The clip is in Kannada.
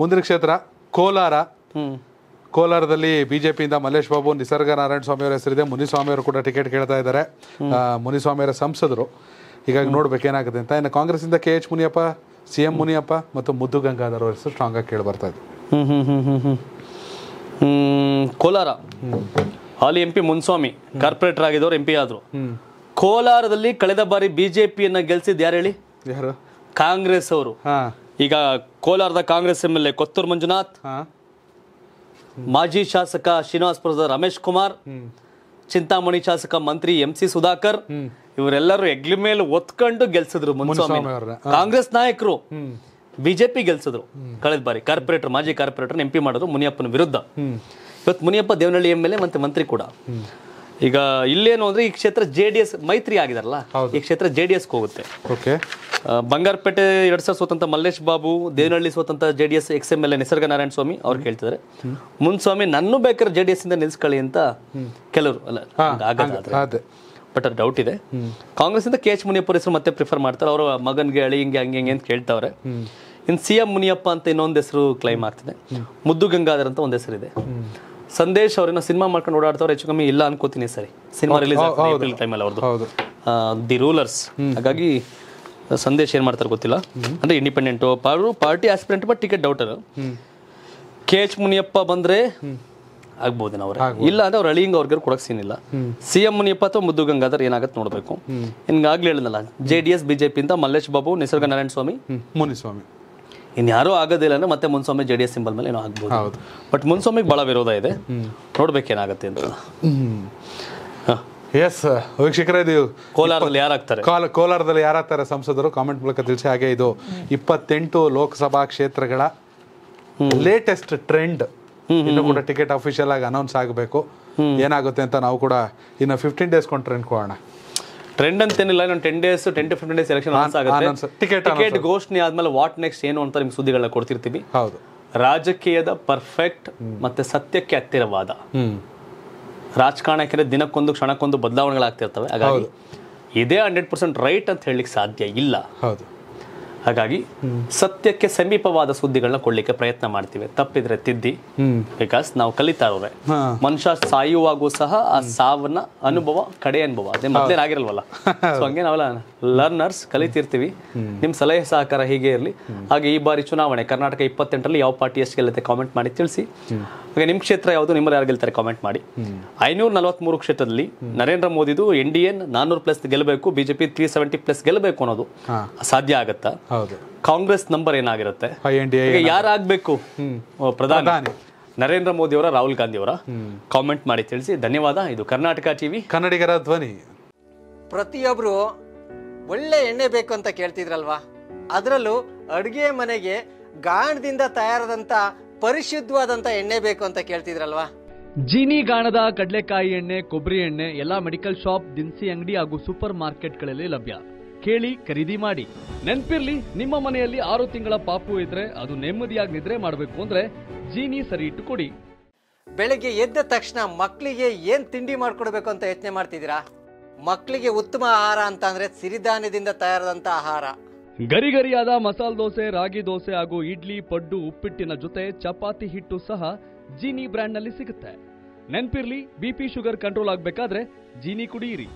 ಮುಂದಿನ ಕ್ಷೇತ್ರ ಕೋಲಾರ ಕೋಲಾರದಲ್ಲಿ ಬಿಜೆಪಿಯಿಂದ ಮಲ್ಲೇಶ್ ಬಾಬು ನಿಸರ್ಗ ನಾರಾಯಣ ಸ್ವಾಮಿ ಅವರ ಹೆಸರಿದೆ ಅವರು ಕೂಡ ಟಿಕೆಟ್ ಕೇಳ್ತಾ ಇದ್ದಾರೆ ಅವರ ಸಂಸದರು ಹೀಗಾಗಿ ನೋಡ್ಬೇಕೇನಾಗುತ್ತೆ ಅಂತ ಇನ್ನು ಇಂದ K H Muniyappa C M Muniyappa ಮತ್ತು ಮುದ್ದು ಗಂಗಾಧರ್ ಅವರ ಹೆಸರು ಸ್ಟ್ರಾಂಗ್ ಆಗಿ ಕೇಳಿ ಬರ್ತಾ ಇದೆ ಕೋಲಾರ ಹಾಲಿ ಎಂ ಪಿ ಮುನ್ಸ್ವಾಮಿ ಕಾರ್ಪೊರೇಟರ್ ಆಗಿದ್ದವರು ಎಂ ಪಿ ಆದರು ಕೋಲಾರದಲ್ಲಿ ಕಳೆದ ಬಾರಿ ಬಿಜೆಪಿಯನ್ನ ಗೆಲ್ಸಿದ್ ಯಾರು ಹೇಳಿ ಯಾರು ಕಾಂಗ್ರೆಸ್ ಅವರು ಈಗ ಕೋಲಾರದ Congress M L A Kothur Manjunath ಮಾಜಿ ಶಾಸಕ ಶ್ರೀನಿವಾಸಪುರದ ರಮೇಶ್ ಕುಮಾರ್ ಚಿಂತಾಮಣಿ ಶಾಸಕ ಮಂತ್ರಿ ಎಂ ಸಿ ಸುಧಾಕರ್ ಇವರೆಲ್ಲರೂ ಹೆಗ್ಲಿ ಮೇಲೆ ಒತ್ಕೊಂಡು ಗೆಲ್ಸಿದ್ರು ಕಾಂಗ್ರೆಸ್ ನಾಯಕರು ಬಿಜೆಪಿ ಗೆಲ್ಸಿದ್ರು ಕಳೆದ ಬಾರಿ ಕಾರ್ಪೊರೇಟರ್ ಮಾಜಿ ಕಾರ್ಪೊರೇಟರ್ ಎಂ ಪಿ ಮಾಡಿದ್ರು ಮುನಿಯಪ್ಪನ ವಿರುದ್ಧ ಇವತ್ತು Muniyappa Devanahalli M L A ಮತ್ತೆ ಮಂತ್ರಿ ಕೂಡ ಈಗ ಇಲ್ಲೇನು ಅಂದ್ರೆ ಈ ಕ್ಷೇತ್ರ ಜೆ ಡಿ ಎಸ್ ಮೈತ್ರಿ ಆಗಿದಾರಲ್ಲ ಈ ಕ್ಷೇತ್ರ ಜೆ ಡಿ ಎಸ್ ಹೋಗುತ್ತೆ ಓಕೆ ಬಂಗಾರಪೇಟೆ ಎರಡ್ ಸಾವಿರ ಸ್ವತಂತ್ರ ಮಲ್ಲೇಶ್ ಬಾಬು ದೇವನಹಳ್ಳಿ ಸ್ವತಂತ್ರ J D S ex M L A Nisarga Narayana ಸ್ವಾಮಿ ಅವ್ರು ಕೇಳ್ತಿದ್ದಾರೆ ಮುನ್ಸ್ವಾಮಿ ನನ್ನ ಬೇಕಾದ್ರೆ ಜೆ ಡಿ ಎಸ್ ಇಂದ ನಿಲ್ಸ್ಕೊಳ್ಳಿ ಅಂತ ಕೆಲವರು ಅಲ್ಲ ಬಟ್ ಅದು ಡೌಟ್ ಇದೆ ಕಾಂಗ್ರೆಸ್ ಇಂದ ಕೆ ಎಚ್ ಮುನಿಯಪ್ಪ ಹೆಸರು ಮತ್ತೆ ಪ್ರಿಫರ್ ಮಾಡ್ತಾರೆ ಅವರ ಮಗನ್ಗೆ ಅಳಿ ಹಿಂಗೆ ಹಂಗೆ ಹಿಂಗೆ ಅಂತ ಕೇಳ್ತಾವ್ರೆ ಇನ್ ಸಿ ಎಂ ಮುನಿಯಪ್ಪ ಅಂತ ಇನ್ನೊಂದ್ ಹೆಸರು ಕ್ಲೈಮ್ ಆಗ್ತಿದೆ ಮುದ್ದು ಗಂಗಾಧರ್ ಅಂತ ಹೆಸರು ಹೆಸರಿದೆ ಸಂದೇಶ್ ಅವ್ರನ್ನ ಸಿನಿಮಾ ಮಾಡ್ಕೊಂಡು ಓಡಾಡ್ತಾವ್ರೆ ಹೆಚ್ಚು ಕಮ್ಮಿ ಇಲ್ಲ ಅನ್ಕೋತೀನಿ ಸರಿ ಸಿನಿಮಾ ರಿಲೀಸ್ ಏಪ್ರಿಲ್ ಅಲ್ಲಿ ಅವ್ರದ್ದು ದಿ ರೂಲರ್ಸ್ ಹಾಗಾಗಿ ಸಂದೇಶ್ ಏನು ಮಾಡ್ತಾರೆ ಗೊತ್ತಿಲ್ಲ ಅಂದ್ರೆ ಇಂಡಿಪೆಂಡೆಂಟ್ ಅವರು ಪಾರ್ಟಿ ಆಸ್ಪಿರೆಂಟ್ ಬಟ್ ಟಿಕೆಟ್ ಡೌಟರ್ ಕೆ ಎಚ್ ಮುನಿಯಪ್ಪ ಬಂದ್ರೆ ಆಗ್ಬೋದೇನೋ ಅವ್ರ ಇಲ್ಲ ಅಂದ್ರೆ ಅವ್ರು ಅಳಿಂಗ್ ಅವ್ರಿಗೆ ಕೊಡಕ್ ಸೀನ್ ಇಲ್ಲ ಸಿ ಎಂ ಮುನಿಯಪ್ಪ ಅಥವಾ ಮುದ್ದು ಗಂಗಾಧರ್ ಏನಾಗತ್ತೆ ನೋಡಬೇಕು ನಿನ್ಗೆ ಆಗ್ಲಿ J D S Mallesh Babu Nisarga Narayana Swamy Muniswamy ಇನ್ಯಾರೂ ಆಗೋದಿಲ್ಲ ಅಂದ್ರೆ ಮತ್ತೆ ಮುನ್ಸೊಮ್ಮೆ ಜೆ ಡಿ ಎಸ್ ಸಿಂಬಲ್ ಮೇಲೆ ಏನೋ ಆಗ್ಬೋದು ಬಟ್ ಮುನ್ಸೊಮ್ಮೆ ಬಹಳ ವಿರೋಧ ಇದೆ ನೋಡ್ಬೇಕೇನಾಗತ್ತೆ ಅಂತ ಎಸ್ ವೀಕ್ಷಕರೇ ಇದು ಕೋಲಾರದಲ್ಲಿ ಯಾರಾಗ್ತಾರೆ ಕೋಲಾರದಲ್ಲಿ ಯಾರಾಗ್ತಾರೆ ಸಂಸದರು ಕಾಮೆಂಟ್ ಮೂಲಕ ತಿಳಿಸಿ ಹಾಗೆ ಇದು ಇಪ್ಪತ್ತೆಂಟು ಲೋಕಸಭಾ ಕ್ಷೇತ್ರಗಳ ಲೇಟೆಸ್ಟ್ ಟ್ರೆಂಡ್ ಇನ್ನು ಕೂಡ ಟಿಕೆಟ್ ಅಫಿಷಿಯಲ್ ಆಗಿ ಅನೌನ್ಸ್ ಆಗಬೇಕು ಏನಾಗುತ್ತೆ ಅಂತ ನಾವು ಕೂಡ ಇನ್ನು ಫಿಫ್ಟೀನ್ ಡೇಸ್ ಕೊಂಡು ಟ್ರೆಂಡ್ ಕೊಡೋಣ ಟ್ರೆಂಡ್ ಅಂತೇನಿಲ್ಲ ನಾನು ten days ten to fifteen days election ಆಗುತ್ತೆ ಟಿಕೆಟ್ ಘೋಷಣೆ ಆದ್ಮೇಲೆ ವಾಟ್ ನೆಕ್ಸ್ಟ್ ಏನು ಅಂತ ನಿಮ್ಗೆ ಸುದ್ದಿಗಳನ್ನ ಕೊಡ್ತಿರ್ತೀವಿ ಹೌದು ರಾಜಕೀಯದ ಪರ್ಫೆಕ್ಟ್ ಮತ್ತೆ ಸತ್ಯಕ್ಕೆ ಹತ್ತಿರವಾದ ರಾಜಕಾರಣ ದಿನಕ್ಕೊಂದು ಕ್ಷಣಕ್ಕೊಂದು ಬದಲಾವಣೆಗಳಾಗ್ತಿರ್ತವೆ ಹಾಗಾಗಿ ಇದೇ ಹಂಡ್ರೆಡ್ ಪರ್ಸೆಂಟ್ ರೈಟ್ ಅಂತ ಹೇಳಲಿಕ್ಕೆ ಸಾಧ್ಯ ಇಲ್ಲ ಹೌದು ಹಾಗಾಗಿ ಸತ್ಯಕ್ಕೆ ಸಮೀಪವಾದ ಸುದ್ದಿಗಳನ್ನ ಕೊಡ್ಲಿಕ್ಕೆ ಪ್ರಯತ್ನ ಮಾಡ್ತೀವಿ ತಪ್ಪಿದ್ರೆ ತಿದ್ದಿ ಬಿಕಾಸ್ ನಾವು ಕಲಿತಾ ಇರೋರೆ ಮನುಷ್ಯ ಸಾಯುವಾಗೂ ಸಹ ಆ ಸಾವನ್ನ ಅನುಭವ ಕಡೆ ಅನುಭವ ಅದೇ ಮೊದಲೇ ಆಗಿರಲ್ವಲ್ಲ ಸೊ ಹಂಗೆ ನಾವೆಲ್ಲ ಲರ್ನರ್ಸ್ ಕಲಿತಿರ್ತೀವಿ ನಿಮ್ ಸಲಹೆ ಸಹಕಾರ ಹೀಗೆ ಇರಲಿ ಹಾಗೆ ಈ ಬಾರಿ ಚುನಾವಣೆ ಕರ್ನಾಟಕ ಇಪ್ಪತ್ತೆಂಟರಲ್ಲಿ ಯಾವ ಪಾರ್ಟಿ ಎಷ್ಟು ಗೆಲ್ಲುತ್ತೆ ಕಾಮೆಂಟ್ ಮಾಡಿ ತಿಳಿಸಿ ನಿಮ್ಮ ಕ್ಷೇತ್ರ ಯಾವುದು ನಿಮ್ಮಲ್ಲಿ ಯಾರು ಗೆಲ್ತಾರೆ ಕಾಮೆಂಟ್ ಮಾಡಿ ಐನೂರ ನಲವತ್ಮೂರು ಕ್ಷೇತ್ರದಲ್ಲಿ ನರೇಂದ್ರ ಮೋದಿದು ಎನ್ ಡಿ ಎನ್ ನಾನ್ನೂರು ಪ್ಲಸ್ ಗೆಲ್ಲಬೇಕು ಬಿಜೆಪಿ ತ್ರೀ ಸೆವೆಂಟಿ ಪ್ಲಸ್ ಗೆಲ್ಲಬೇಕು ಅನ್ನೋದು ಸಾಧ್ಯ ಆಗತ್ತಾ ಕಾಂಗ್ರೆಸ್ ನಂಬರ್ ಏನಾಗಿರುತ್ತೆ ಯಾರಾಗಬೇಕು ಪ್ರಧಾನಿ ನರೇಂದ್ರ ಮೋದಿ ಅವರ ರಾಹುಲ್ ಗಾಂಧಿ ಅವರ ಕಾಮೆಂಟ್ ಮಾಡಿ ತಿಳಿಸಿ ಧನ್ಯವಾದ ಇದು ಕರ್ನಾಟಕ ಟಿವಿ ಕನ್ನಡಿಗರ ಧ್ವನಿ ಪ್ರತಿಯೊಬ್ರು ಒಳ್ಳೆ ಎಣ್ಣೆ ಬೇಕು ಅಂತ ಕೇಳ್ತಿದ್ರಲ್ವಾ ಅದರಲ್ಲೂ ಅಡುಗೆ ಮನೆಗೆ ಗಾಣದಿಂದ ತಯಾರಾದಂಥ ಪರಿಶುದ್ಧವಾದಂತ ಎಣ್ಣೆ ಬೇಕು ಅಂತ ಕೇಳ್ತಿದ್ರಲ್ವಾ ಜೀನಿ ಗಾಣದ ಕಡಲೆಕಾಯಿ ಎಣ್ಣೆ ಕೊಬ್ಬರಿ ಎಣ್ಣೆ ಎಲ್ಲಾ ಮೆಡಿಕಲ್ ಶಾಪ್ ದಿನಸಿ ಅಂಗಡಿ ಹಾಗೂ ಸೂಪರ್ ಮಾರ್ಕೆಟ್ಗಳಲ್ಲಿ ಲಭ್ಯ ಕೇಳಿ ಖರೀದಿ ಮಾಡಿ ನೆನ್ಪಿರ್ಲಿ ನಿಮ್ಮ ಮನೆಯಲ್ಲಿ ಆರು ತಿಂಗಳ ಪಾಪು ಇದ್ರೆ ಅದು ನೆಮ್ಮದಿಯಾಗಿ ನಿದ್ರೆ ಮಾಡಬೇಕು ಅಂದ್ರೆ ಜೀನಿ ಸರಿ ಇಟ್ಟುಕೊಡಿ ಕೊಡಿ ಬೆಳಗ್ಗೆ ಎದ್ದ ತಕ್ಷಣ ಮಕ್ಕಳಿಗೆ ಏನ್ ತಿಂಡಿ ಮಾಡ್ಕೊಡ್ಬೇಕು ಅಂತ ಯೋಚನೆ ಮಾಡ್ತಿದ್ದೀರಾ ಮಕ್ಕಳಿಗೆ ಉತ್ತಮ ಆಹಾರ ಅಂತ ಅಂದ್ರೆ ಸಿರಿಧಾನ್ಯದಿಂದ ತಯಾರದಂತ ಆಹಾರ ಗರಿಗರಿಯಾದ ಮಸಾಲ ದೋಸೆ ರಾಗಿ ದೋಸೆ ಹಾಗೂ ಇಡ್ಲಿ ಪಡ್ಡು ಉಪ್ಪಿಟ್ಟಿನ ಜೊತೆ ಚಪಾತಿ ಹಿಟ್ಟು ಸಹ ಜೀನಿ ಬ್ರ್ಯಾಂಡ್ನಲ್ಲಿ ಸಿಗುತ್ತೆ ನೆನ್ಪಿರ್ಲಿ ಬಿಪಿ ಶುಗರ್ ಕಂಟ್ರೋಲ್ ಆಗಬೇಕಾದ್ರೆ ಜೀನಿ ಕುಡಿಯಿರಿ